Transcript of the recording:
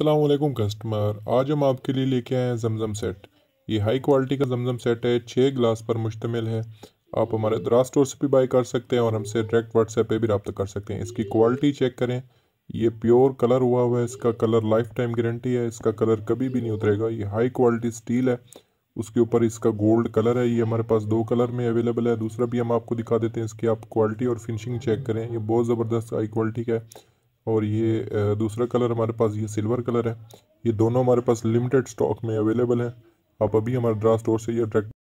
Aslam customer आज हम आपके लिए लेके आए हैं जमज़म सेट ये हाई क्वालिटी का जमज़म सेट है छः ग्लास पर मुश्तमिल है आप हमारे द्रा स्टोर से भी बाई कर सकते हैं और हमसे डायरेक्ट व्हाट्सएप पे भी रब्ता कर सकते हैं इसकी क्वालिटी चेक करें ये प्योर कलर हुआ हुआ है इसका कलर लाइफ टाइम गारंटी है इसका कलर कभी भी नहीं उतरेगा ये हाई क्वालिटी स्टील है उसके ऊपर इसका गोल्ड कलर है ये हमारे पास दो कलर में अवेलेबल है दूसरा भी हम आपको दिखा देते हैं इसकी आप क्वालिटी और फिनिशिंग चेक करें ये बहुत ज़बरदस्त हाई क्वालिटी का है और ये दूसरा कलर हमारे पास ये सिल्वर कलर है ये दोनों हमारे पास लिमिटेड स्टॉक में अवेलेबल है आप अभी हमारे ड्रा स्टोर से ये अट्रैक्ट